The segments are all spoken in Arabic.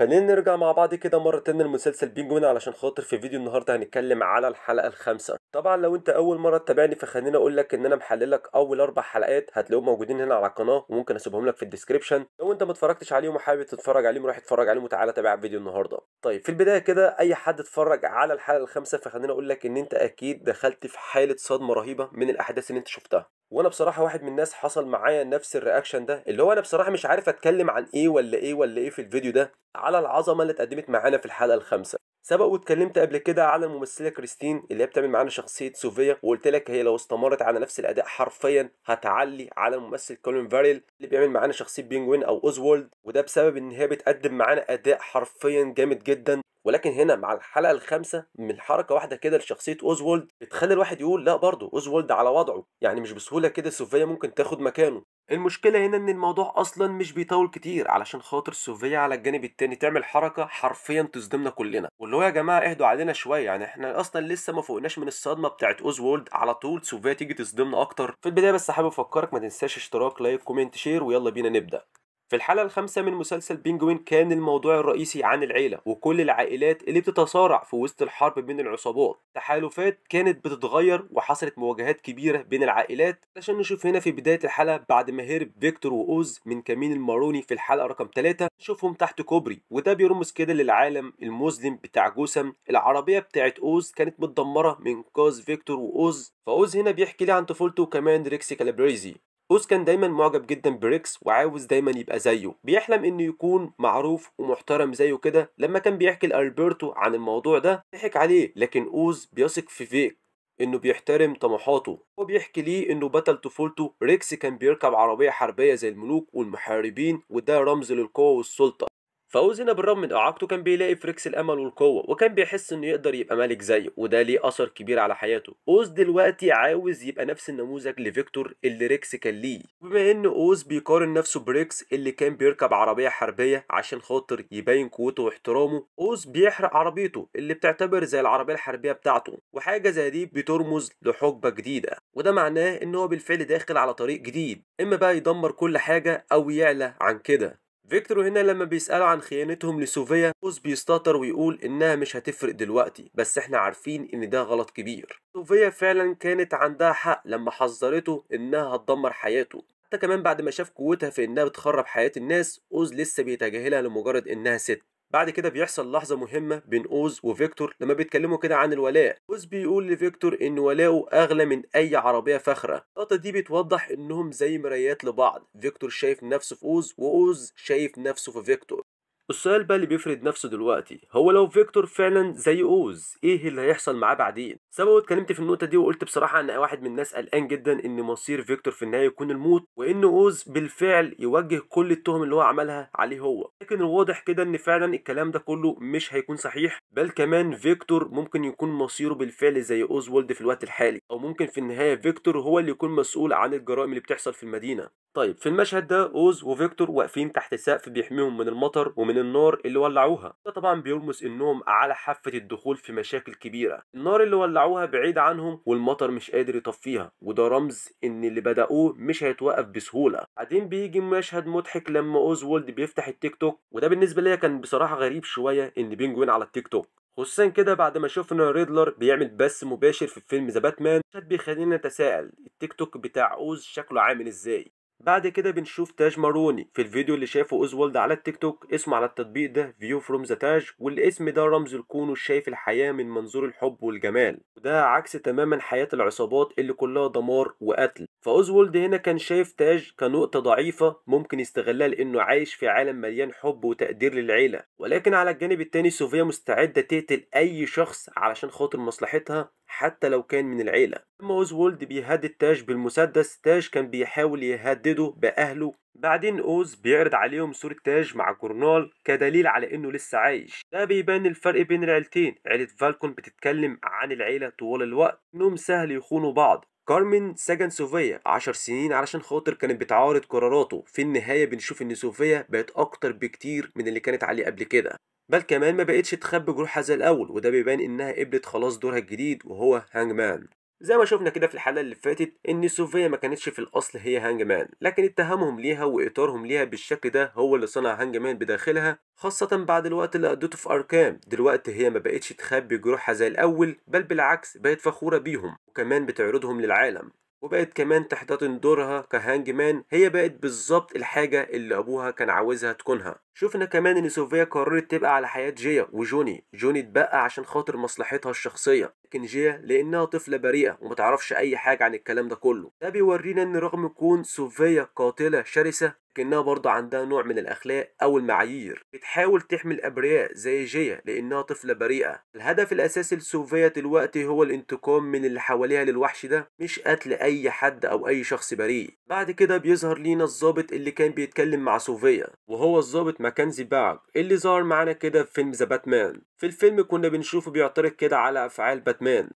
خلينا نرجع مع بعض كده مرة تانية لمسلسل بينجوين علشان خاطر في فيديو النهاردة هنتكلم على الحلقة الخامسة طبعا لو انت اول مرة تتابعني فخليني اقول لك ان انا محلل لك اول اربع حلقات هتلاقيهم موجودين هنا على القناة وممكن اسيبهم لك في الديسكريبشن لو انت ما اتفرجتش عليهم وحابب تتفرج عليهم روح اتفرج عليهم وتعالى تابع فيديو النهاردة طيب في البداية كده اي حد اتفرج على الحلقة الخامسة فخليني اقول لك ان انت اكيد دخلت في حالة صدمة رهيبة من الاحداث اللي انت شفتها وانا بصراحه واحد من الناس حصل معايا نفس الرياكشن ده اللي هو انا بصراحه مش عارف اتكلم عن ايه ولا ايه ولا ايه في الفيديو ده على العظمه اللي اتقدمت معانا في الحلقه الخامسه سبق واتكلمت قبل كده على الممثله كريستين اللي هي بتعمل معانا شخصيه سوفيا وقلت لك هي لو استمرت على نفس الاداء حرفيا هتعلي على الممثل كولين فاريل اللي بيعمل معانا شخصيه بينجوين او اوزوالد وده بسبب ان هي بتقدم معانا اداء حرفيا جامد جدا ولكن هنا مع الحلقه الخامسه من حركه واحده كده لشخصيه اوزوالد بتخلي الواحد يقول لا برضه اوزوالد على وضعه يعني مش بسهوله كده سوفيا ممكن تاخد مكانه المشكلة هنا ان الموضوع اصلا مش بيطول كتير علشان خاطر سوفيا على الجانب التاني تعمل حركة حرفيا تصدمنا كلنا واللي هو يا جماعة اهدوا علينا شوية يعني احنا اصلا لسه ما فوقناش من الصدمة بتاعت اوز وولد على طول سوفيا تيجي تصدمنا اكتر في البداية بس حابب افكرك ما تنساش اشتراك لايك كومنت شير ويلا بينا نبدأ في الحلقة الخامسة من مسلسل بينجوين كان الموضوع الرئيسي عن العيلة وكل العائلات اللي بتتصارع في وسط الحرب بين العصابات تحالفات كانت بتتغير وحصلت مواجهات كبيرة بين العائلات عشان نشوف هنا في بداية الحلقة بعد ما هرب فيكتور وأوز من كمين الماروني في الحلقة رقم 3 نشوفهم تحت كوبري وده بيرمز كده للعالم المسلم بتاع جوسم العربية بتاعت أوز كانت متدمرة من كاز فيكتور وأوز فأوز هنا بيحكي لي عن طفولته وكمان ريكسي كالابريزي أوس كان دايما معجب جدا بريكس وعاوز دايما يبقى زيه بيحلم انه يكون معروف ومحترم زيه كده لما كان بيحكي لألبرتو عن الموضوع ده ضحك عليه لكن أوز بيثق في فيك انه بيحترم طموحاته هو بيحكي ليه انه بطل طفولته ريكس كان بيركب عربية حربية زي الملوك والمحاربين وده رمز للقوة والسلطة فاوز هنا بالرغم من اعاقته كان بيلاقي في ريكس الامل والقوه وكان بيحس انه يقدر يبقى ملك زيه وده ليه اثر كبير على حياته اوز دلوقتي عاوز يبقى نفس النموذج لفيكتور اللي ريكس كان ليه وبما ان اوز بيقارن نفسه بريكس اللي كان بيركب عربيه حربيه عشان خاطر يبين قوته واحترامه اوز بيحرق عربيته اللي بتعتبر زي العربيه الحربيه بتاعته وحاجه زي دي بترمز لحقبه جديده وده معناه ان هو بالفعل داخل على طريق جديد اما بقى يدمر كل حاجه او يعلى عن كده فيكتور هنا لما بيسألوا عن خيانتهم لسوفيا بوز بيستاطر ويقول إنها مش هتفرق دلوقتي بس إحنا عارفين إن ده غلط كبير سوفيا فعلا كانت عندها حق لما حذرته إنها هتدمر حياته حتى كمان بعد ما شاف قوتها في إنها بتخرب حياة الناس أوز لسه بيتجاهلها لمجرد إنها ست بعد كده بيحصل لحظه مهمه بين اوز وفيكتور لما بيتكلموا كده عن الولاء اوز بيقول لفيكتور ان ولاؤه اغلى من اي عربيه فاخره اللقطه دي بتوضح انهم زي مرايات لبعض فيكتور شايف نفسه في اوز واوز شايف نفسه في فيكتور السؤال بقى اللي بيفرض نفسه دلوقتي هو لو فيكتور فعلا زي اوز ايه اللي هيحصل معاه بعدين سبب اتكلمت في النقطه دي وقلت بصراحه ان واحد من الناس قلقان جدا ان مصير فيكتور في النهايه يكون الموت وان اوز بالفعل يوجه كل التهم اللي هو عملها عليه هو لكن الواضح كده ان فعلا الكلام ده كله مش هيكون صحيح بل كمان فيكتور ممكن يكون مصيره بالفعل زي اوزولد في الوقت الحالي او ممكن في النهايه فيكتور هو اللي يكون مسؤول عن الجرائم اللي بتحصل في المدينه طيب في المشهد ده اوز وفيكتور واقفين تحت سقف بيحميهم من المطر ومن النار اللي ولعوها ده طبعا بيرمز انهم على حافه الدخول في مشاكل كبيره النار اللي ولعوها بعيد عنهم والمطر مش قادر يطفيها وده رمز ان اللي بداوه مش هيتوقف بسهوله بعدين بيجي مشهد مضحك لما اوزولد بيفتح التيك توك وده بالنسبه ليا كان بصراحه غريب شويه ان بينجوين على التيك توك خصوصا كده بعد ما شفنا ريدلر بيعمل بث مباشر في فيلم ذا باتمان كان بيخلينا نتساءل التيك توك بتاع اوز شكله عامل ازاي بعد كده بنشوف تاج ماروني في الفيديو اللي شافه اوزوالد على التيك توك اسمه على التطبيق ده فيو فروم ذا تاج والاسم ده رمز لكونه شايف الحياه من منظور الحب والجمال وده عكس تماما حياه العصابات اللي كلها دمار وقتل فاوزوالد هنا كان شايف تاج كنقطه ضعيفه ممكن يستغلها لانه عايش في عالم مليان حب وتقدير للعيله ولكن على الجانب التاني سوفيا مستعده تقتل اي شخص علشان خاطر مصلحتها حتى لو كان من العيله لما اوزولد بيهدد تاج بالمسدس تاج كان بيحاول يهدده باهله بعدين اوز بيعرض عليهم صورة تاج مع جورنال كدليل على انه لسه عايش ده بيبان الفرق بين العيلتين عيلة فالكون بتتكلم عن العيلة طوال الوقت انهم سهل يخونوا بعض كارمن سجن سوفيا 10 سنين علشان خاطر كانت بتعارض قراراته في النهاية بنشوف ان سوفيا بقت اكتر بكتير من اللي كانت عليه قبل كده بل كمان ما بقتش تخبي جروحها زي الاول وده بيبان انها قبلت خلاص دورها الجديد وهو هانج مان زي ما شفنا كده في الحلقه اللي فاتت ان سوفيا ما كانتش في الاصل هي هانج مان لكن اتهامهم ليها واطارهم ليها بالشكل ده هو اللي صنع هانج مان بداخلها خاصه بعد الوقت اللي قضيته في اركام دلوقتي هي ما بقتش تخبي جروحها زي الاول بل بالعكس بقت فخوره بيهم وكمان بتعرضهم للعالم وبقت كمان تحتضن دورها كهانج مان هي بقت بالظبط الحاجة اللي أبوها كان عاوزها تكونها شفنا كمان ان سوفيا قررت تبقى على حياه جيا وجوني جوني اتبقى عشان خاطر مصلحتها الشخصيه لكن جيا لانها طفله بريئه ومتعرفش اي حاجه عن الكلام ده كله ده بيورينا ان رغم كون سوفيا قاتله شرسه لكنها برضه عندها نوع من الاخلاق او المعايير بتحاول تحمي الابرياء زي جيا لانها طفله بريئه الهدف الاساسي لسوفيا دلوقتي هو الانتقام من اللي حواليها للوحش ده مش قتل اي حد او اي شخص بريء بعد كده بيظهر لينا الضابط اللي كان بيتكلم مع سوفيا وهو الضابط ماكنزي باك إيه اللي ظهر معانا كده في فيلم ذا باتمان في الفيلم كنا بنشوفه بيعترض كده على افعال باتمان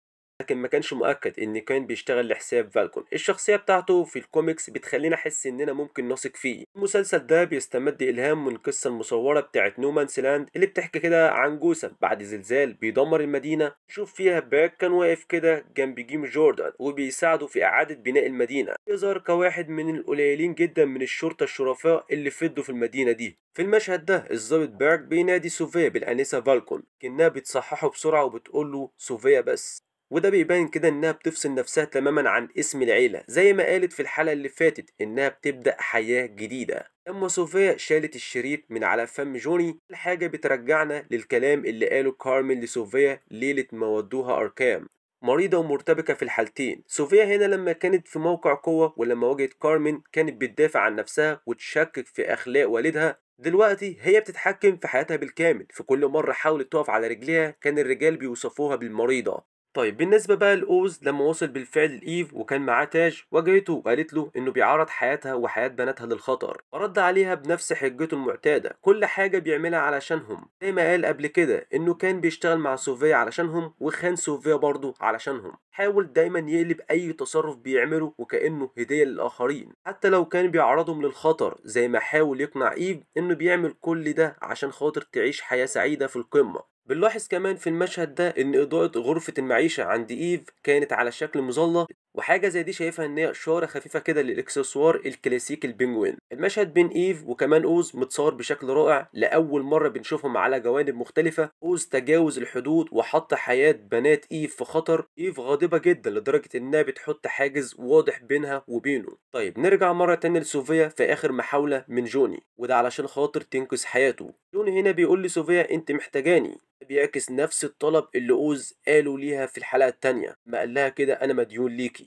لكن ما كانش مؤكد ان كان بيشتغل لحساب فالكون الشخصيه بتاعته في الكوميكس بتخلينا احس اننا ممكن نثق فيه المسلسل ده بيستمد الهام من القصه المصوره بتاعه نومان سيلاند اللي بتحكي كده عن جوسم بعد زلزال بيدمر المدينه نشوف فيها باك كان واقف كده جنب جيم جوردن وبيساعده في اعاده بناء المدينه يظهر كواحد من القليلين جدا من الشرطه الشرفاء اللي فضوا في المدينه دي في المشهد ده الظابط بيرك بينادي سوفيا بالانسه فالكون كانها بتصححه بسرعه وبتقول له سوفيا بس وده بيبان كده انها بتفصل نفسها تماما عن اسم العيلة زي ما قالت في الحلقة اللي فاتت انها بتبدأ حياة جديدة لما صوفيا شالت الشريط من على فم جوني الحاجة بترجعنا للكلام اللي قاله كارمن لصوفيا ليلة ما ودوها أركام مريضة ومرتبكة في الحالتين صوفيا هنا لما كانت في موقع قوة ولما واجهت كارمن كانت بتدافع عن نفسها وتشكك في أخلاق والدها دلوقتي هي بتتحكم في حياتها بالكامل في كل مرة حاولت تقف على رجليها كان الرجال بيوصفوها بالمريضة طيب بالنسبة بقى لأوز لما وصل بالفعل لإيف وكان معاه تاج واجهته وقالت له إنه بيعرض حياتها وحياة بناتها للخطر فرد عليها بنفس حجته المعتادة كل حاجة بيعملها علشانهم زي ما قال قبل كده إنه كان بيشتغل مع سوفيا علشانهم وخان سوفيا برضه علشانهم حاول دايما يقلب أي تصرف بيعمله وكأنه هدية للآخرين حتى لو كان بيعرضهم للخطر زي ما حاول يقنع إيف إنه بيعمل كل ده عشان خاطر تعيش حياة سعيدة في القمة بنلاحظ كمان في المشهد ده ان اضاءة غرفة المعيشة عند ايف كانت على شكل مظلة وحاجه زي دي شايفها ان هي اشاره خفيفه كده للاكسسوار الكلاسيكي البنجوين المشهد بين ايف وكمان اوز متصور بشكل رائع لاول مره بنشوفهم على جوانب مختلفه اوز تجاوز الحدود وحط حياه بنات ايف في خطر ايف غاضبه جدا لدرجه انها بتحط حاجز واضح بينها وبينه طيب نرجع مره تانية لسوفيا في اخر محاوله من جوني وده علشان خاطر تنقذ حياته جوني هنا بيقول لسوفيا انت محتاجاني بيعكس نفس الطلب اللي اوز قاله ليها في الحلقه الثانيه ما قال لها كده انا مديون ليكي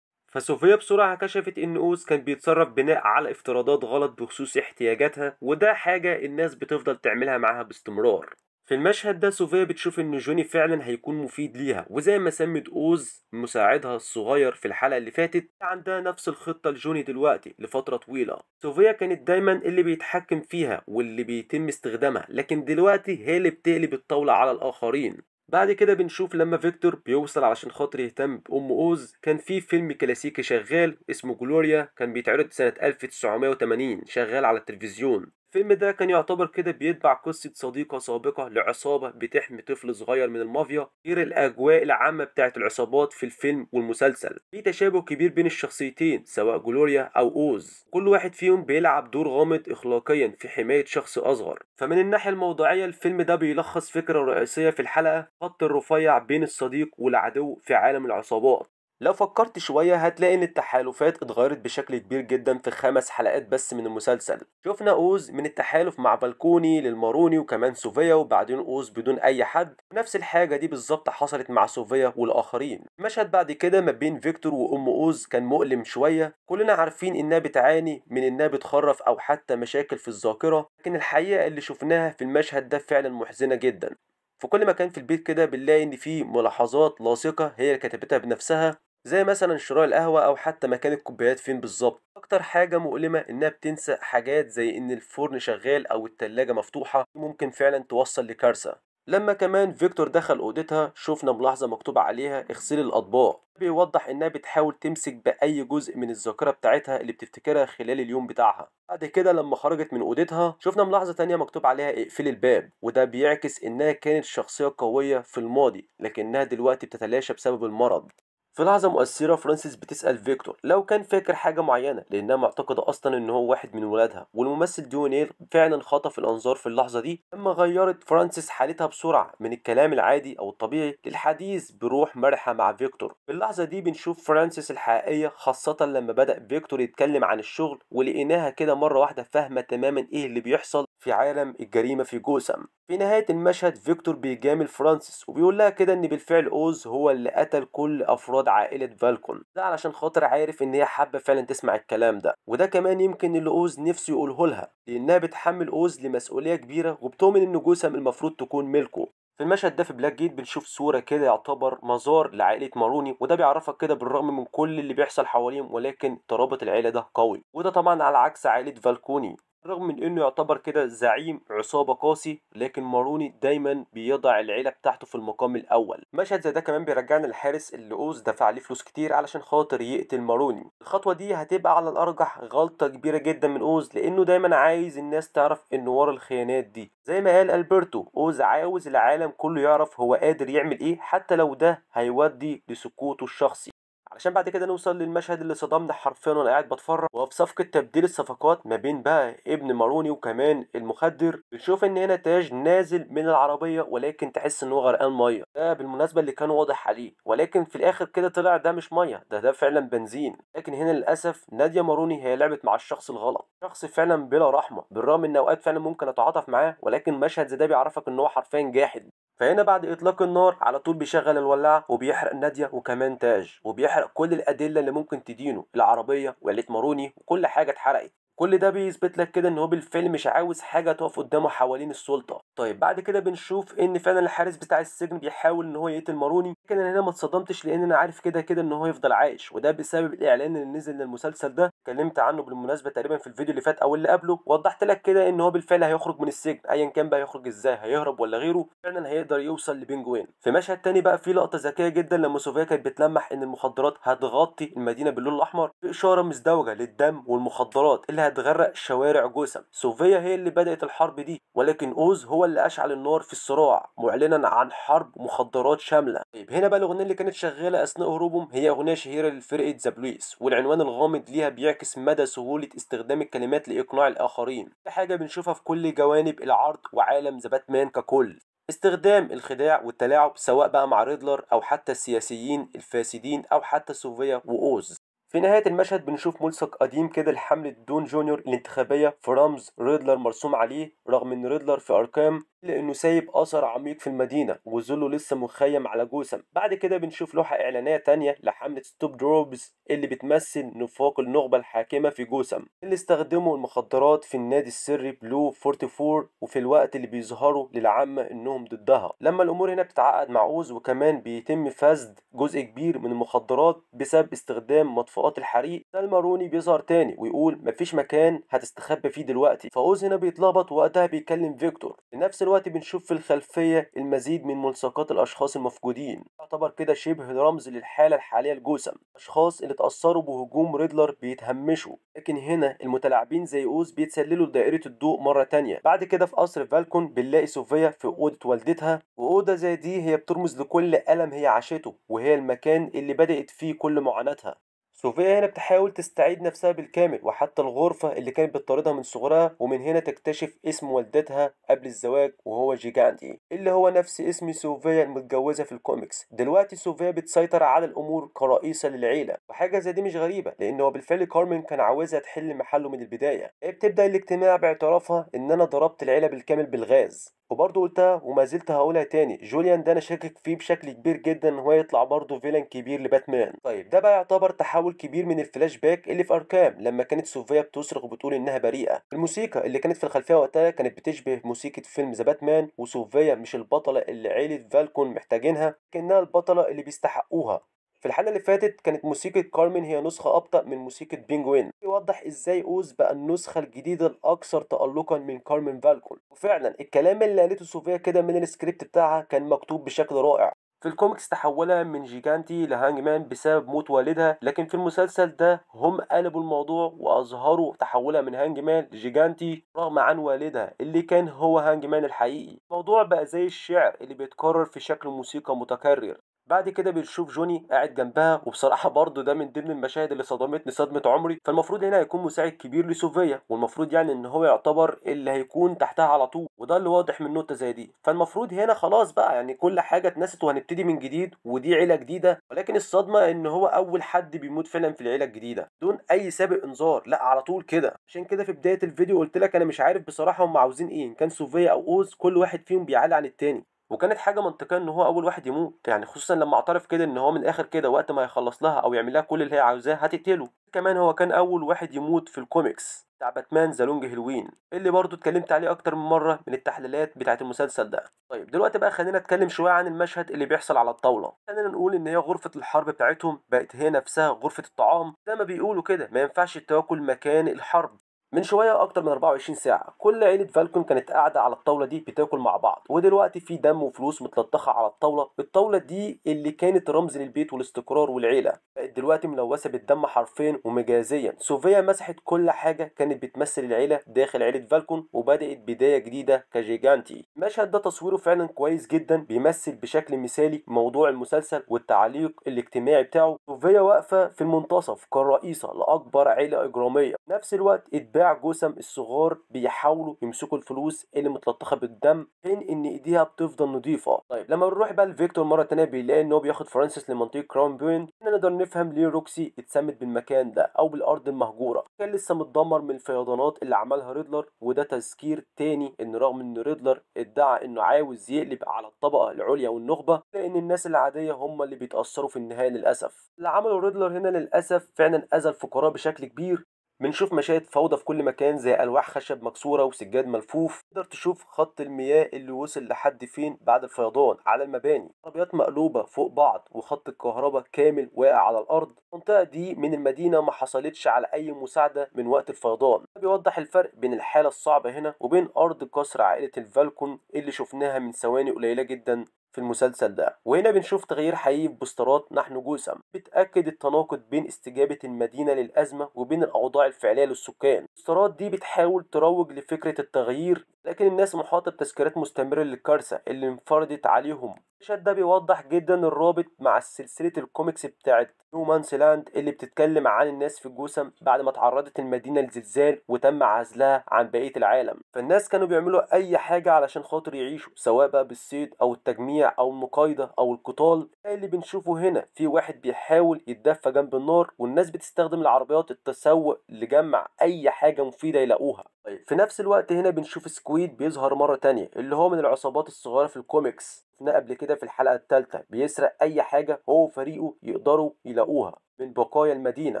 فصوفيا بسرعة كشفت إن أوز كان بيتصرف بناء على افتراضات غلط بخصوص احتياجاتها وده حاجة الناس بتفضل تعملها معاها باستمرار في المشهد ده صوفيا بتشوف ان جوني فعلا هيكون مفيد ليها وزي ما سمت اوز مساعدها الصغير في الحلقه اللي فاتت عندها نفس الخطه لجوني دلوقتي لفتره طويله صوفيا كانت دايما اللي بيتحكم فيها واللي بيتم استخدامها لكن دلوقتي هي اللي بتقلب الطاوله على الاخرين بعد كده بنشوف لما فيكتور بيوصل علشان خاطر يهتم بأم أوز كان في فيلم كلاسيكي شغال اسمه جلوريا كان بيتعرض سنة 1980 شغال على التلفزيون الفيلم ده كان يعتبر كده بيتبع قصة صديقة سابقة لعصابة بتحمي طفل صغير من المافيا غير الأجواء العامة بتاعة العصابات في الفيلم والمسلسل في تشابه كبير بين الشخصيتين سواء جلوريا أو أوز كل واحد فيهم بيلعب دور غامض إخلاقيا في حماية شخص أصغر فمن الناحية الموضوعية الفيلم ده بيلخص فكرة رئيسية في الحلقة خط الرفيع بين الصديق والعدو في عالم العصابات لو فكرت شوية هتلاقي ان التحالفات اتغيرت بشكل كبير جدا في خمس حلقات بس من المسلسل شفنا اوز من التحالف مع بالكوني للماروني وكمان سوفيا وبعدين اوز بدون اي حد ونفس الحاجة دي بالظبط حصلت مع سوفيا والاخرين مشهد بعد كده ما بين فيكتور وام اوز كان مؤلم شوية كلنا عارفين انها بتعاني من انها بتخرف او حتى مشاكل في الذاكرة لكن الحقيقة اللي شفناها في المشهد ده فعلا محزنة جدا في كل مكان في البيت كده بنلاقي ان في ملاحظات لاصقه هي اللي كتبتها بنفسها زي مثلا شراء القهوة أو حتى مكان الكوبايات فين بالظبط أكتر حاجة مؤلمة إنها بتنسى حاجات زي إن الفرن شغال أو التلاجة مفتوحة ممكن فعلا توصل لكارثة لما كمان فيكتور دخل اوضتها شفنا ملاحظه مكتوب عليها اغسلي الاطباق بيوضح انها بتحاول تمسك باي جزء من الذاكره بتاعتها اللي بتفتكرها خلال اليوم بتاعها بعد كده لما خرجت من اوضتها شفنا ملاحظه تانية مكتوب عليها اقفلي الباب وده بيعكس انها كانت شخصيه قويه في الماضي لكنها دلوقتي بتتلاشى بسبب المرض في لحظة مؤثرة فرانسيس بتسأل فيكتور لو كان فاكر حاجة معينة لأنها معتقدة أصلا إن هو واحد من ولادها والممثل ديونيل فعلا خطف الأنظار في اللحظة دي لما غيرت فرانسيس حالتها بسرعة من الكلام العادي أو الطبيعي للحديث بروح مرحة مع فيكتور في اللحظة دي بنشوف فرانسيس الحقيقية خاصة لما بدأ فيكتور يتكلم عن الشغل ولقيناها كده مرة واحدة فاهمة تماما إيه اللي بيحصل في عالم الجريمة في جوسم في نهاية المشهد فيكتور بيجامل فرانسيس وبيقول لها كده ان بالفعل اوز هو اللي قتل كل افراد عائلة فالكون ده علشان خاطر عارف ان هي حابة فعلا تسمع الكلام ده وده كمان يمكن اللي اوز نفسه يقوله لها لانها بتحمل اوز لمسؤولية كبيرة وبتؤمن ان جوسم المفروض تكون ملكه في المشهد ده في بلاك جيت بنشوف صورة كده يعتبر مزار لعائلة ماروني وده بيعرفك كده بالرغم من كل اللي بيحصل حواليهم ولكن ترابط العيلة ده قوي وده طبعا على عكس عائلة فالكوني رغم من انه يعتبر كده زعيم عصابه قاسي لكن ماروني دايما بيضع العيله بتاعته في المقام الاول مشهد زي ده كمان بيرجعنا للحارس اللي اوز دفع عليه فلوس كتير علشان خاطر يقتل ماروني الخطوه دي هتبقى على الارجح غلطه كبيره جدا من اوز لانه دايما عايز الناس تعرف انه ورا الخيانات دي زي ما قال البرتو اوز عاوز العالم كله يعرف هو قادر يعمل ايه حتى لو ده هيودي لسقوطه الشخصي علشان بعد كده نوصل للمشهد اللي صدمني حرفيا وانا قاعد بتفرج وهو في صفقه تبديل الصفقات ما بين بقى ابن ماروني وكمان المخدر بنشوف ان هنا تاج نازل من العربيه ولكن تحس ان هو غرقان ميه ده بالمناسبه اللي كان واضح عليه ولكن في الاخر كده طلع ده مش ميه ده ده فعلا بنزين لكن هنا للاسف ناديه ماروني هي لعبت مع الشخص الغلط شخص فعلا بلا رحمه بالرغم ان اوقات فعلا ممكن اتعاطف معاه ولكن مشهد زي ده بيعرفك ان هو حرفيا جاحد فهنا بعد اطلاق النار على طول بيشغل الولاعه وبيحرق ناديه وكمان تاج وبيحرق كل الادله اللي ممكن تدينه العربيه وقلة ماروني وكل حاجه اتحرقت كل ده بيثبت لك كده ان هو بالفعل مش عاوز حاجه تقف قدامه حوالين السلطه طيب بعد كده بنشوف ان فعلا الحارس بتاع السجن بيحاول ان هو يقتل ماروني لكن انا هنا ما اتصدمتش لان انا عارف كده كده ان هو يفضل عايش وده بسبب الاعلان اللي نزل للمسلسل ده اتكلمت عنه بالمناسبه تقريبا في الفيديو اللي فات او اللي قبله وضحت لك كده ان هو بالفعل هيخرج من السجن ايا كان بقى هيخرج ازاي هيهرب ولا غيره فعلا هيقدر يوصل لبنجوين في مشهد تاني بقى في لقطه ذكيه جدا لما سوفيا كانت بتلمح ان المخدرات هتغطي المدينه باللون الاحمر في اشاره مزدوجه للدم والمخدرات اللي هتغرق شوارع جوسم سوفيا هي اللي بدات الحرب دي ولكن اوز هو اللي أشعل النار في الصراع معلنا عن حرب مخدرات شاملة طيب هنا بقى الأغنية اللي كانت شغالة أثناء هروبهم هي أغنية شهيرة لفرقة ذا والعنوان الغامض ليها بيعكس مدى سهولة استخدام الكلمات لإقناع الآخرين دي حاجة بنشوفها في كل جوانب العرض وعالم ذا باتمان ككل استخدام الخداع والتلاعب سواء بقى مع ريدلر او حتى السياسيين الفاسدين او حتى سوفيا واوز في نهاية المشهد بنشوف ملصق قديم كده لحملة دون جونيور الانتخابية في رمز ريدلر مرسوم عليه رغم ان ريدلر في أرقام لانه سايب اثر عميق في المدينه وظله لسه مخيم على جوسم بعد كده بنشوف لوحه اعلانيه تانية لحمله ستوب دروبز اللي بتمثل نفاق النخبه الحاكمه في جوسم اللي استخدموا المخدرات في النادي السري بلو 44 وفي الوقت اللي بيظهروا للعامه انهم ضدها لما الامور هنا بتتعقد مع اوز وكمان بيتم فسد جزء كبير من المخدرات بسبب استخدام مطفئات الحريق سلمى روني بيظهر تاني ويقول مفيش مكان هتستخبى فيه دلوقتي فاوز هنا بيتلخبط وقتها بيكلم فيكتور في نفس دلوقتي بنشوف في الخلفية المزيد من ملصقات الأشخاص المفقودين يعتبر كده شبه رمز للحالة الحالية لجوسم الأشخاص اللي اتأثروا بهجوم ريدلر بيتهمشوا لكن هنا المتلاعبين زي أوز بيتسللوا لدائرة الضوء مرة تانية بعد كده في قصر فالكون بنلاقي سوفيا في أوضة والدتها وأوضة زي دي هي بترمز لكل ألم هي عاشته وهي المكان اللي بدأت فيه كل معاناتها صوفيا هنا بتحاول تستعيد نفسها بالكامل وحتى الغرفة اللي كانت بتطاردها من صغرها ومن هنا تكتشف اسم والدتها قبل الزواج وهو جيجاندي اللي هو نفس اسم صوفيا المتجوزة في الكوميكس دلوقتي صوفيا بتسيطر على الأمور كرئيسة للعيلة وحاجة زي دي مش غريبة لأن هو بالفعل كارمن كان عاوزها تحل محله من البداية بتبدأ الاجتماع باعترافها إن أنا ضربت العيلة بالكامل بالغاز وبرضه قلتها وما زلت هقولها تاني جوليان ده انا شاكك فيه بشكل كبير جدا ان هو يطلع برضه فيلن كبير لباتمان طيب ده بقى يعتبر تحول كبير من الفلاش باك اللي في اركام لما كانت سوفيا بتصرخ وبتقول انها بريئه الموسيقى اللي كانت في الخلفيه وقتها كانت بتشبه موسيقى فيلم ذا باتمان وسوفيا مش البطله اللي عيله فالكون محتاجينها كانها البطله اللي بيستحقوها في الحلقة اللي فاتت كانت موسيقى كارمن هي نسخة أبطأ من موسيقى بينجوين يوضح إزاي أوز بقى النسخة الجديدة الأكثر تألقا من كارمن فالكون وفعلا الكلام اللي قالته صوفيا كده من السكريبت بتاعها كان مكتوب بشكل رائع في الكوميكس تحولها من جيجانتي لهانج مان بسبب موت والدها لكن في المسلسل ده هم قلبوا الموضوع واظهروا تحولها من هانج مان لجيجانتي رغم عن والدها اللي كان هو هانج مان الحقيقي الموضوع بقى زي الشعر اللي بيتكرر في شكل موسيقى متكرر بعد كده بنشوف جوني قاعد جنبها وبصراحه برضه ده من ضمن المشاهد اللي صدمتني صدمه عمري فالمفروض هنا هيكون مساعد كبير لسوفيا والمفروض يعني ان هو يعتبر اللي هيكون تحتها على طول وده اللي واضح من نقطه زي دي فالمفروض هنا خلاص بقى يعني كل حاجه اتنست وهنبتدي من جديد ودي عيله جديده ولكن الصدمه ان هو اول حد بيموت فعلا في العيله الجديده دون اي سابق انذار لا على طول كده عشان كده في بدايه الفيديو قلت لك انا مش عارف بصراحه هم عاوزين ايه ان كان سوفيا او اوز كل واحد فيهم بيعلي عن التاني وكانت حاجه منطقيه ان هو اول واحد يموت يعني خصوصا لما اعترف كده ان هو من الاخر كده وقت ما هيخلص لها او يعمل لها كل اللي هي عاوزاه هتقتله كمان هو كان اول واحد يموت في الكوميكس بتاع باتمان ذا لونج هيلوين اللي برضه اتكلمت عليه اكتر من مره من التحليلات بتاعه المسلسل ده طيب دلوقتي بقى خلينا نتكلم شويه عن المشهد اللي بيحصل على الطاوله خلينا نقول ان هي غرفه الحرب بتاعتهم بقت هي نفسها غرفه الطعام زي ما بيقولوا كده ما ينفعش التواكل مكان الحرب من شوية أكتر من 24 ساعة كل عيلة فالكون كانت قاعدة على الطاولة دي بتاكل مع بعض ودلوقتي في دم وفلوس متلطخة على الطاولة الطاولة دي اللي كانت رمز للبيت والاستقرار والعيلة بقت دلوقتي ملوثة بالدم حرفيا ومجازيا سوفيا مسحت كل حاجة كانت بتمثل العيلة داخل عيلة فالكون وبدأت بداية جديدة كجيجانتي المشهد ده تصويره فعلا كويس جدا بيمثل بشكل مثالي موضوع المسلسل والتعليق الاجتماعي بتاعه سوفيا واقفة في المنتصف كالرئيسة لأكبر عيلة إجرامية نفس الوقت جسم الصغار بيحاولوا يمسكوا الفلوس اللي متلطخه بالدم حين ان ايديها بتفضل نظيفه طيب لما بنروح بقى لفيكتور مره ثانيه بيلاقي ان هو بياخد فرانسيس لمنطقه كراون بوينت نقدر نفهم ليه روكسي اتسمت بالمكان ده او بالارض المهجوره كان لسه متدمر من الفيضانات اللي عملها ريدلر وده تذكير تاني ان رغم ان ريدلر ادعى انه عاوز يقلب على الطبقه العليا والنخبه لان الناس العاديه هم اللي بيتاثروا في النهايه للاسف اللي عمله ريدلر هنا للاسف فعلا اذى الفقراء بشكل كبير بنشوف مشاهد فوضى في كل مكان زي ألواح خشب مكسورة وسجاد ملفوف تقدر تشوف خط المياه اللي وصل لحد فين بعد الفيضان على المباني عربيات مقلوبة فوق بعض وخط الكهرباء كامل واقع على الأرض المنطقة دي من المدينة ما حصلتش على أي مساعدة من وقت الفيضان ده بيوضح الفرق بين الحالة الصعبة هنا وبين أرض قصر عائلة الفالكون اللي شفناها من ثواني قليلة جدا في المسلسل ده وهنا بنشوف تغيير حقيقي في بوسترات نحن جوسم بتأكد التناقض بين استجابة المدينة للأزمة وبين الأوضاع الفعلية للسكان البوسترات دي بتحاول تروج لفكرة التغيير لكن الناس محاطة بتذكيرات مستمرة للكارثة اللي انفرضت عليهم المشهد ده بيوضح جدا الرابط مع سلسلة الكوميكس بتاعت مانس لاند اللي بتتكلم عن الناس في الجوسم بعد ما تعرضت المدينة لزلزال وتم عزلها عن بقية العالم فالناس كانوا بيعملوا أي حاجة علشان خاطر يعيشوا سواء بقى بالصيد أو التجميع أو المقايضة أو القتال اللي بنشوفه هنا في واحد بيحاول يتدفى جنب النار والناس بتستخدم العربيات التسوق لجمع أي حاجة مفيدة يلاقوها طيب، في نفس الوقت هنا بنشوف سكويد بيظهر مرة تانية اللي هو من العصابات الصغيرة في الكوميكس شفناه قبل كده في الحلقة الثالثة بيسرق أي حاجة هو وفريقه يقدروا يلاقوها من بقايا المدينة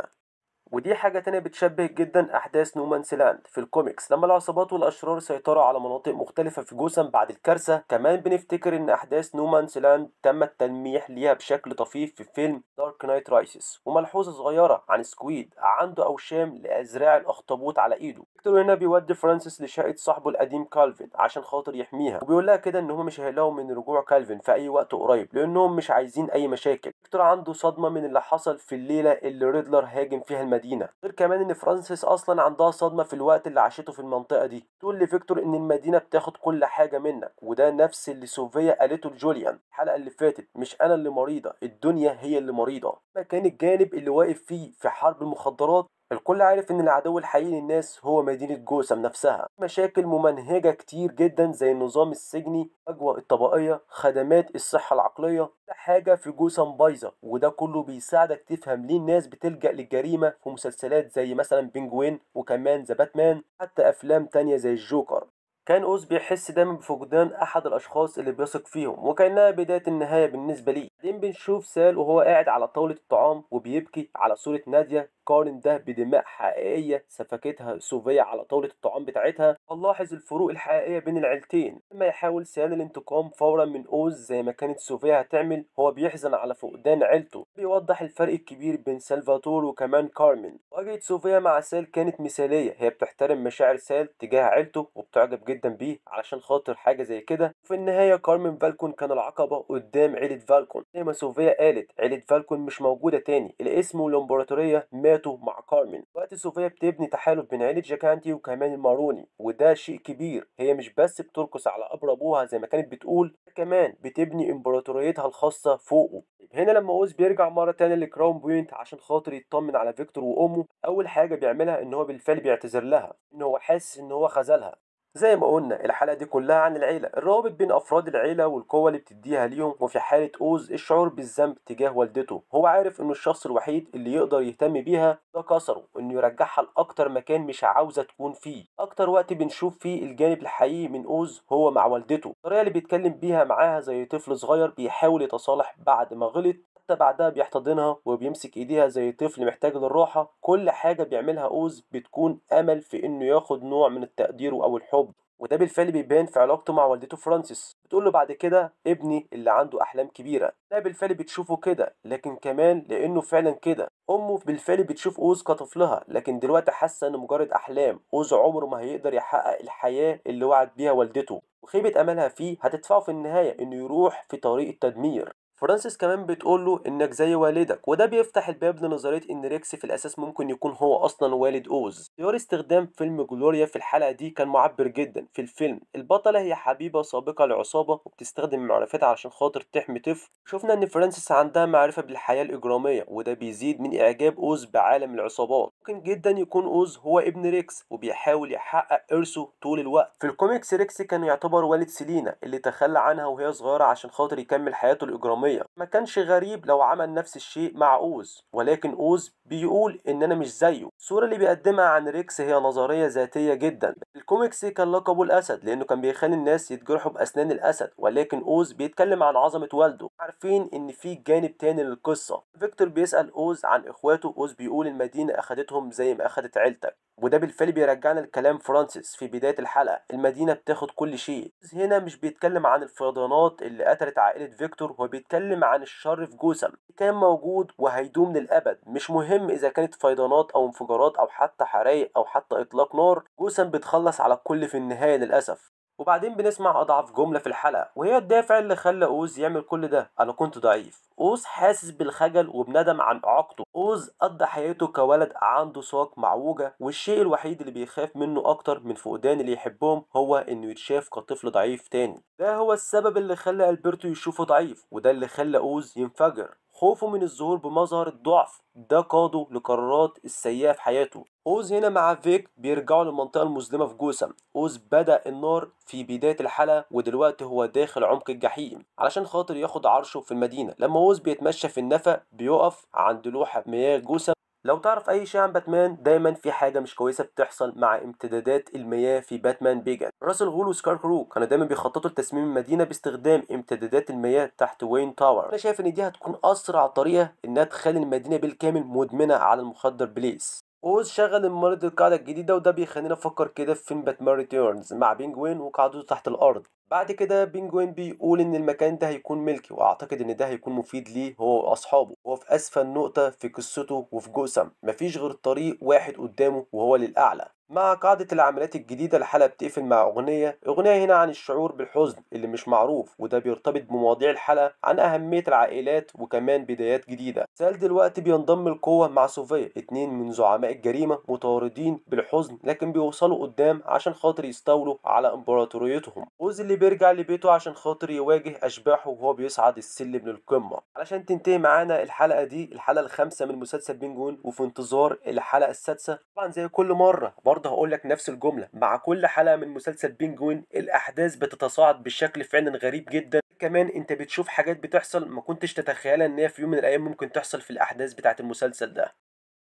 ودي حاجة تانية بتشبه جدا أحداث نومانس لاند في الكوميكس لما العصابات والأشرار سيطروا على مناطق مختلفة في جوسم بعد الكارثة كمان بنفتكر إن أحداث نومانس لاند تم التلميح ليها بشكل طفيف في فيلم دارك نايت رايسس وملحوظة صغيرة عن سكويد عنده أوشام لأزراع الأخطبوط على إيده دكتور هنا بيودي فرانسيس لشقة صاحبه القديم كالفين عشان خاطر يحميها وبيقول لها كده إن هما مش هيلاقوا من رجوع كالفين في أي وقت قريب لأنهم مش عايزين أي مشاكل دكتور عنده صدمة من اللي حصل في الليلة اللي ريدلر هاجم فيها المدينة المدينه غير كمان ان فرانسيس اصلا عندها صدمه في الوقت اللي عاشته في المنطقه دي تقول لفيكتور ان المدينه بتاخد كل حاجه منك وده نفس اللي سوفيا قالته لجوليان الحلقه اللي فاتت مش انا اللي مريضه الدنيا هي اللي مريضه مكان الجانب اللي واقف فيه في حرب المخدرات الكل عارف ان العدو الحقيقي للناس هو مدينة جوسم نفسها مشاكل ممنهجة كتير جدا زي النظام السجني اجواء الطبقية خدمات الصحة العقلية حاجة في جوسم بايظة وده كله بيساعدك تفهم ليه الناس بتلجأ للجريمة في مسلسلات زي مثلا بينجوين وكمان ذا باتمان حتى أفلام تانية زي الجوكر كان أوز بيحس دايما بفقدان أحد الأشخاص اللي بيثق فيهم وكأنها بداية النهاية بالنسبة ليه بعدين بنشوف سال وهو قاعد على طاولة الطعام وبيبكي على صورة نادية قارن ده بدماء حقيقية سفكتها سوفيا على طاولة الطعام بتاعتها هنلاحظ الفروق الحقيقية بين العيلتين لما يحاول سال الانتقام فورا من أوز زي ما كانت سوفيا هتعمل هو بيحزن على فقدان عيلته بيوضح الفرق الكبير بين سلفاتور وكمان كارمن واجهة سوفيا مع سال كانت مثالية هي بتحترم مشاعر سال تجاه عيلته وبتعجب جدا جدا بيه علشان خاطر حاجه زي كده في النهايه كارمن فالكون كان العقبه قدام عيله فالكون زي ما سوفيا قالت عيله فالكون مش موجوده تاني الاسم والامبراطوريه ماتوا مع كارمن وقت سوفيا بتبني تحالف بين عيله جاكانتي وكمان الماروني وده شيء كبير هي مش بس بترقص على قبر ابوها زي ما كانت بتقول كمان بتبني امبراطوريتها الخاصه فوقه طيب، هنا لما اوز بيرجع مره تانية لكراون بوينت عشان خاطر يطمن على فيكتور وامه اول حاجه بيعملها ان هو بالفعل بيعتذر لها ان هو حاسس ان هو خذلها زي ما قلنا الحلقة دي كلها عن العيلة الروابط بين أفراد العيلة والقوة اللي بتديها ليهم وفي حالة أوز الشعور بالذنب تجاه والدته هو عارف إنه الشخص الوحيد اللي يقدر يهتم بيها ده كسره إنه يرجعها لأكتر مكان مش عاوزة تكون فيه أكتر وقت بنشوف فيه الجانب الحقيقي من أوز هو مع والدته الطريقة اللي بيتكلم بيها معاها زي طفل صغير بيحاول يتصالح بعد ما غلط حتى بعدها بيحتضنها وبيمسك ايديها زي طفل محتاج للراحة كل حاجة بيعملها اوز بتكون امل في انه ياخد نوع من التقدير او الحب وده بالفعل بيبان في علاقته مع والدته فرانسيس بتقول له بعد كده ابني اللي عنده احلام كبيره ده بالفعل بتشوفه كده لكن كمان لانه فعلا كده امه بالفعل بتشوف اوز كطفلها لكن دلوقتي حاسه انه مجرد احلام اوز عمره ما هيقدر يحقق الحياه اللي وعد بيها والدته وخيبه املها فيه هتدفعه في النهايه انه يروح في طريق التدمير فرانسيس كمان بتقول له انك زي والدك وده بيفتح الباب لنظريه ان ريكس في الاساس ممكن يكون هو اصلا والد اوز اختيار استخدام فيلم جلوريا في الحلقه دي كان معبر جدا في الفيلم البطله هي حبيبه سابقه لعصابه وبتستخدم معرفتها عشان خاطر تحمي طفل شفنا ان فرانسيس عندها معرفه بالحياه الاجراميه وده بيزيد من اعجاب اوز بعالم العصابات ممكن جدا يكون اوز هو ابن ريكس وبيحاول يحقق ارثه طول الوقت في الكوميكس ريكس كان يعتبر والد سيلينا اللي تخلى عنها وهي صغيره عشان خاطر يكمل حياته الاجراميه الإسلامية ما كانش غريب لو عمل نفس الشيء مع أوز ولكن أوز بيقول إن أنا مش زيه الصورة اللي بيقدمها عن ريكس هي نظرية ذاتية جدا الكوميكس كان لقبه الأسد لأنه كان بيخلي الناس يتجرحوا بأسنان الأسد ولكن أوز بيتكلم عن عظمة والده عارفين إن في جانب تاني للقصة فيكتور بيسأل أوز عن إخواته أوز بيقول المدينة أخدتهم زي ما أخدت عيلتك وده بالفعل بيرجعنا لكلام فرانسيس في بداية الحلقة المدينة بتاخد كل شيء هنا مش بيتكلم عن الفيضانات اللي قتلت عائلة فيكتور هو بيتكلم بيتكلم عن الشر في جسم كان موجود وهيدوم للأبد مش مهم إذا كانت فيضانات أو انفجارات أو حتى حرايق أو حتى إطلاق نار جسم بتخلص على الكل في النهاية للأسف وبعدين بنسمع أضعف جملة في الحلقة وهي الدافع اللي خلى أوز يعمل كل ده أنا كنت ضعيف أوز حاسس بالخجل وبندم عن إعاقته أوز قضى حياته كولد عنده ساق معوجة والشيء الوحيد اللي بيخاف منه أكتر من فقدان اللي يحبهم هو إنه يتشاف كطفل ضعيف تاني ده هو السبب اللي خلى ألبرتو يشوفه ضعيف وده اللي خلى أوز ينفجر خوفه من الظهور بمظهر الضعف ده قاده لقرارات السيئة في حياته أوز هنا مع فيك بيرجعوا للمنطقة المظلمة في جوسم أوز بدأ النار في بداية الحلقة ودلوقتي هو داخل عمق الجحيم علشان خاطر ياخد عرشه في المدينة لما أوز بيتمشى في النفق بيقف عند لوحة مياه جوسم لو تعرف اي شيء عن باتمان دايما في حاجه مش كويسه بتحصل مع امتدادات المياه في باتمان بيجن راس الغول وسكار كرو كانوا دايما بيخططوا لتصميم المدينه باستخدام امتدادات المياه تحت وين تاور انا شايف ان دي هتكون اسرع طريقه انها تخلي المدينه بالكامل مدمنه على المخدر بليس اوز شغل المرض القاعدة الجديدة وده بيخلينا نفكر كده في فيلم باتمان ريتيرنز مع بينجوين وقعدته تحت الأرض بعد كده بينجوين بيقول ان المكان ده هيكون ملكي واعتقد ان ده هيكون مفيد ليه هو واصحابه هو في اسفل نقطة في قصته وفي جوسم مفيش غير طريق واحد قدامه وهو للاعلى مع قاعدة العمليات الجديدة الحلقة بتقفل مع أغنية أغنية هنا عن الشعور بالحزن اللي مش معروف وده بيرتبط بمواضيع الحلقة عن أهمية العائلات وكمان بدايات جديدة سال دلوقتي بينضم القوة مع صوفيا اتنين من زعماء الجريمة مطاردين بالحزن لكن بيوصلوا قدام عشان خاطر يستولوا على إمبراطوريتهم اللي بيرجع لبيته عشان خاطر يواجه أشباحه وهو بيصعد السلم للقمة علشان تنتهي معانا الحلقة دي الحلقة الخامسة من مسلسل بينجون وفي انتظار الحلقة السادسة طبعا زي كل مرة برضه هقول لك نفس الجملة مع كل حلقة من مسلسل بينجون الأحداث بتتصاعد بشكل فعلا غريب جدا كمان انت بتشوف حاجات بتحصل ما كنتش تتخيلها ان هي في يوم من الايام ممكن تحصل في الاحداث بتاعه المسلسل ده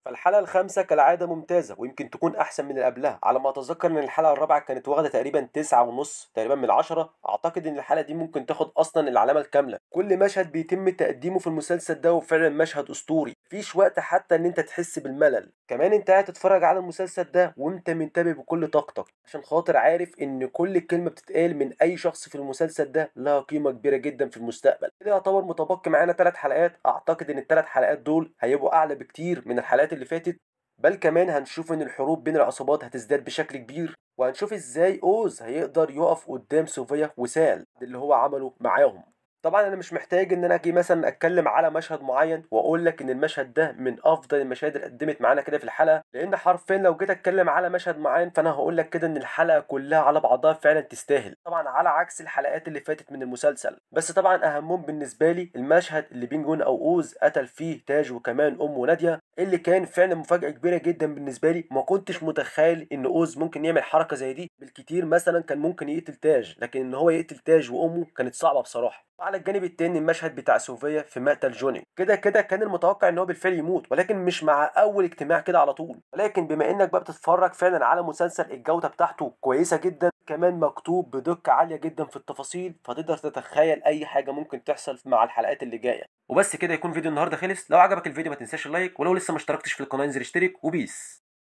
فالحلقة الخامسة كالعادة ممتازة ويمكن تكون أحسن من اللي قبلها على ما أتذكر إن الحلقة الرابعة كانت واخدة تقريبا تسعة ونص تقريبا من عشرة أعتقد إن الحلقة دي ممكن تاخد أصلا العلامة الكاملة كل مشهد بيتم تقديمه في المسلسل ده وفعلا مشهد أسطوري مفيش وقت حتى إن أنت تحس بالملل كمان أنت قاعد تتفرج على المسلسل ده وأنت منتبه بكل طاقتك عشان خاطر عارف إن كل كلمة بتتقال من أي شخص في المسلسل ده لها قيمة كبيرة جدا في المستقبل كده يعتبر متبقي معانا ثلاث حلقات أعتقد إن الثلاث حلقات دول هيبقوا أعلى بكتير من الحلقات الحلقات اللي فاتت بل كمان هنشوف ان الحروب بين العصابات هتزداد بشكل كبير وهنشوف ازاي اوز هيقدر يقف قدام سوفيا وسال اللي هو عمله معاهم طبعا انا مش محتاج ان انا اجي مثلا اتكلم على مشهد معين واقول لك ان المشهد ده من افضل المشاهد اللي قدمت معانا كده في الحلقه لان حرفيا لو جيت اتكلم على مشهد معين فانا هقول لك كده ان الحلقه كلها على بعضها فعلا تستاهل طبعا على عكس الحلقات اللي فاتت من المسلسل بس طبعا اهمهم بالنسبه لي المشهد اللي بين جون او اوز قتل فيه تاج وكمان امه ناديه اللي كان فعلا مفاجاه كبيره جدا بالنسبه لي ما كنتش متخيل ان اوز ممكن يعمل حركه زي دي بالكتير مثلا كان ممكن يقتل تاج لكن ان هو يقتل تاج وامه كانت صعبه بصراحه وعلى الجانب التاني المشهد بتاع سوفيا في مقتل جوني كده كده كان المتوقع ان هو بالفعل يموت ولكن مش مع اول اجتماع كده على طول ولكن بما انك بقى بتتفرج فعلا على مسلسل الجوده بتاعته كويسه جدا كمان مكتوب بدقه عاليه جدا في التفاصيل فتقدر تتخيل اي حاجه ممكن تحصل مع الحلقات اللي جايه وبس كده يكون فيديو النهارده خلص لو عجبك الفيديو ما تنساش اللايك ولو لسه ما اشتركتش في القناه انزل اشترك وبيس